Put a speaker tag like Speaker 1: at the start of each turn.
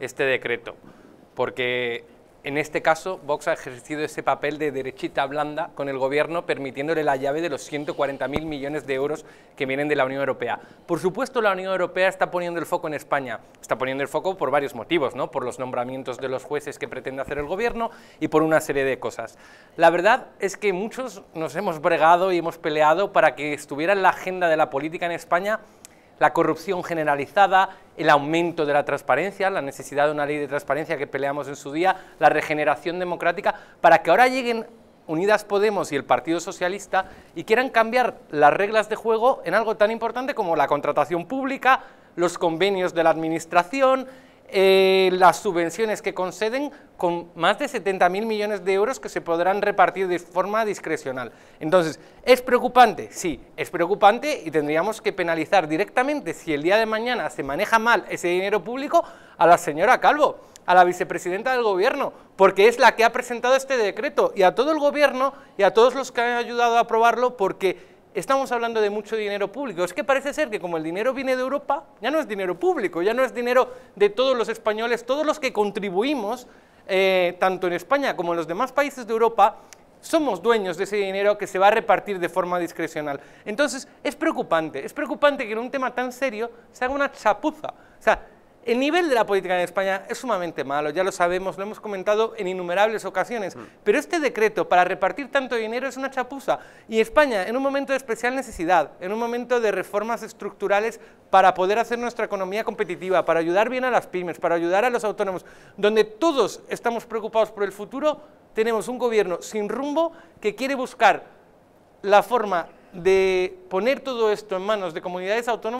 Speaker 1: este decreto, porque en este caso Vox ha ejercido ese papel de derechita blanda con el gobierno, permitiéndole la llave de los 140.000 millones de euros que vienen de la Unión Europea. Por supuesto, la Unión Europea está poniendo el foco en España. Está poniendo el foco por varios motivos, ¿no? Por los nombramientos de los jueces que pretende hacer el gobierno y por una serie de cosas. La verdad es que muchos nos hemos bregado y hemos peleado para que estuviera en la agenda de la política en España la corrupción generalizada, el aumento de la transparencia, la necesidad de una ley de transparencia que peleamos en su día, la regeneración democrática, para que ahora lleguen Unidas Podemos y el Partido Socialista y quieran cambiar las reglas de juego en algo tan importante como la contratación pública, los convenios de la administración, eh, las subvenciones que conceden con más de 70 mil millones de euros que se podrán repartir de forma discrecional. Entonces, ¿es preocupante? Sí, es preocupante y tendríamos que penalizar directamente si el día de mañana se maneja mal ese dinero público a la señora Calvo, a la vicepresidenta del gobierno, porque es la que ha presentado este decreto y a todo el gobierno y a todos los que han ayudado a aprobarlo porque estamos hablando de mucho dinero público. Es que parece ser que como el dinero viene de Europa, ya no es dinero público, ya no es dinero de todos los españoles, todos los que contribuimos, eh, tanto en España como en los demás países de Europa, somos dueños de ese dinero que se va a repartir de forma discrecional. Entonces, es preocupante, es preocupante que en un tema tan serio se haga una chapuza. O sea, el nivel de la política en España es sumamente malo, ya lo sabemos, lo hemos comentado en innumerables ocasiones, mm. pero este decreto para repartir tanto dinero es una chapuza y España en un momento de especial necesidad, en un momento de reformas estructurales para poder hacer nuestra economía competitiva, para ayudar bien a las pymes, para ayudar a los autónomos, donde todos estamos preocupados por el futuro, tenemos un gobierno sin rumbo que quiere buscar la forma de poner todo esto en manos de comunidades autónomas